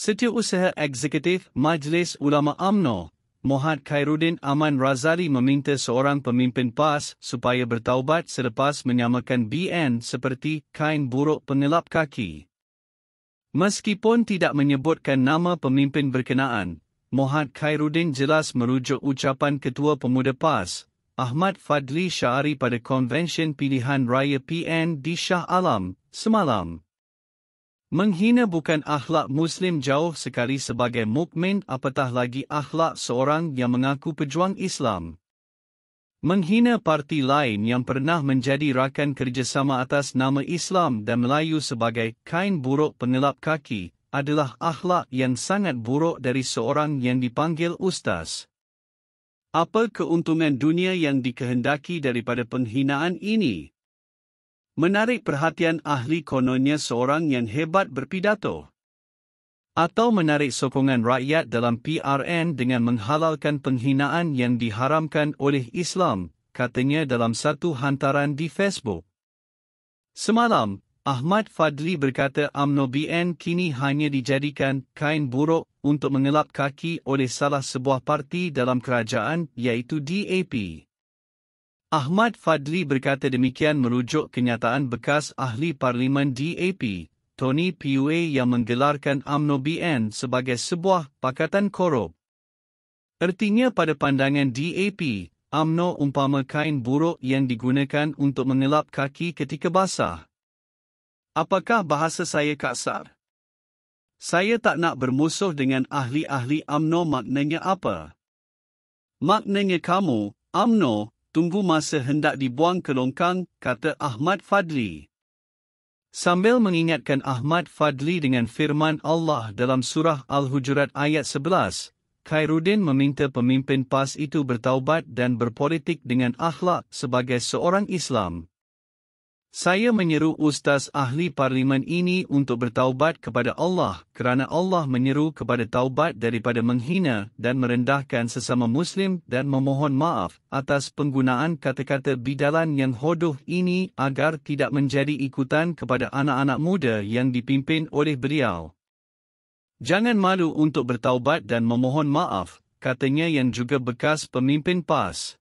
Setia Usaha Eksekutif Majlis Ulama Amno Mohd Khairuddin Aman Razali meminta seorang pemimpin PAS supaya bertaubat selepas menyamakan BN seperti kain buruk pengelap kaki. Meskipun tidak menyebutkan nama pemimpin berkenaan, Mohd Khairuddin jelas merujuk ucapan Ketua Pemuda PAS, Ahmad Fadli Syahari pada Konvensyen Pilihan Raya PN di Shah Alam, semalam. Menghina bukan akhlak Muslim jauh sekali sebagai mukmin, apatah lagi akhlak seorang yang mengaku pejuang Islam. Menghina parti lain yang pernah menjadi rakan kerjasama atas nama Islam dan Melayu sebagai kain buruk pengelap kaki adalah akhlak yang sangat buruk dari seorang yang dipanggil ustaz. Apa keuntungan dunia yang dikehendaki daripada penghinaan ini? menarik perhatian ahli kononnya seorang yang hebat berpidato. Atau menarik sokongan rakyat dalam PRN dengan menghalalkan penghinaan yang diharamkan oleh Islam, katanya dalam satu hantaran di Facebook. Semalam, Ahmad Fadli berkata UMNO BN kini hanya dijadikan kain buruk untuk mengelap kaki oleh salah sebuah parti dalam kerajaan iaitu DAP. Ahmad Fadli berkata demikian merujuk kenyataan bekas ahli parlimen DAP, Tony Pua yang menggelarkan UMNO BN sebagai sebuah pakatan korup. Artinya pada pandangan DAP, UMNO umpama kain buruk yang digunakan untuk mengelap kaki ketika basah. Apakah bahasa saya kasar? Saya tak nak bermusuh dengan ahli-ahli UMNO maknanya apa? Maknanya kamu, AMNO tunggu masa hendak dibuang ke longkang, kata Ahmad Fadli. Sambil mengingatkan Ahmad Fadli dengan firman Allah dalam surah Al-Hujurat ayat 11, Khairuddin meminta pemimpin PAS itu bertaubat dan berpolitik dengan akhlak sebagai seorang Islam. Saya menyeru ustaz ahli parlimen ini untuk bertaubat kepada Allah kerana Allah menyeru kepada taubat daripada menghina dan merendahkan sesama muslim dan memohon maaf atas penggunaan kata-kata bidalan yang hodoh ini agar tidak menjadi ikutan kepada anak-anak muda yang dipimpin oleh beliau. Jangan malu untuk bertaubat dan memohon maaf, katanya yang juga bekas pemimpin PAS.